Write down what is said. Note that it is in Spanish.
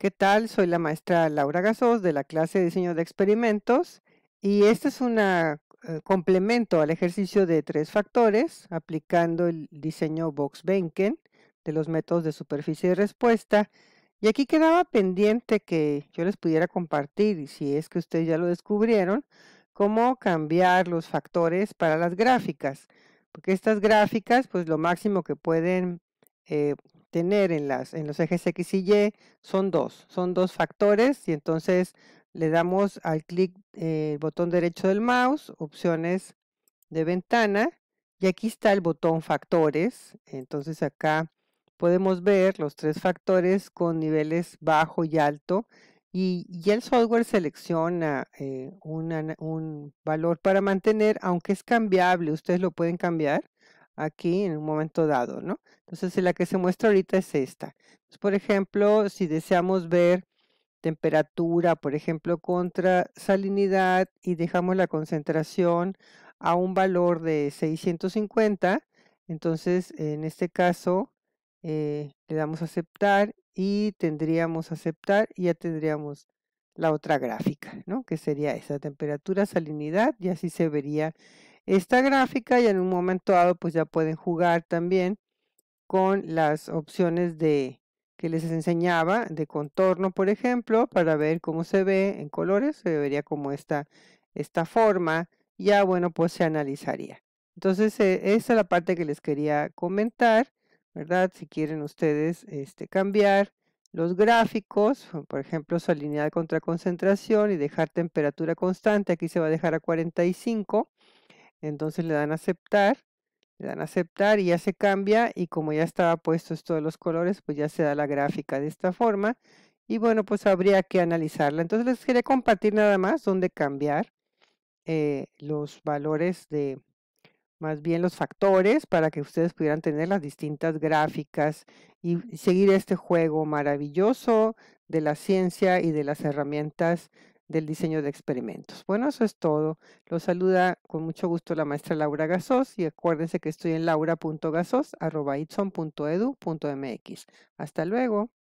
¿Qué tal? Soy la maestra Laura Gasos de la clase de diseño de experimentos y este es un eh, complemento al ejercicio de tres factores aplicando el diseño Box-Benken de los métodos de superficie de respuesta. Y aquí quedaba pendiente que yo les pudiera compartir, si es que ustedes ya lo descubrieron, cómo cambiar los factores para las gráficas. Porque estas gráficas, pues lo máximo que pueden eh, tener en, las, en los ejes X y Y son dos, son dos factores y entonces le damos al clic el eh, botón derecho del mouse, opciones de ventana y aquí está el botón factores, entonces acá podemos ver los tres factores con niveles bajo y alto y, el software selecciona eh, un valor para mantener, aunque es cambiable, ustedes lo pueden cambiar, aquí en un momento dado, ¿no? Entonces, la que se muestra ahorita es esta. Pues, por ejemplo, si deseamos ver temperatura, por ejemplo, contra salinidad y dejamos la concentración a un valor de 650, entonces en este caso eh, le damos aceptar y tendríamos aceptar y ya tendríamos la otra gráfica, ¿no? Que sería esa temperatura, salinidad y así se vería esta gráfica y en un momento dado pues ya pueden jugar también con las opciones de que les enseñaba de contorno, por ejemplo, para ver cómo se ve en colores, se vería como esta, esta forma, ya bueno, pues se analizaría. Entonces, e, esa es la parte que les quería comentar, ¿verdad? Si quieren ustedes este, cambiar los gráficos, por ejemplo, su alineada contra concentración y dejar temperatura constante, aquí se va a dejar a 45, entonces le dan a aceptar, le dan a aceptar y ya se cambia y como ya estaba puesto esto de los colores, pues ya se da la gráfica de esta forma. Y bueno, pues habría que analizarla. Entonces les quería compartir nada más dónde cambiar eh, los valores de, más bien los factores para que ustedes pudieran tener las distintas gráficas y seguir este juego maravilloso de la ciencia y de las herramientas del diseño de experimentos. Bueno, eso es todo. Los saluda con mucho gusto la maestra Laura Gasos y acuérdense que estoy en laura.gasos.itson.edu.mx. Hasta luego.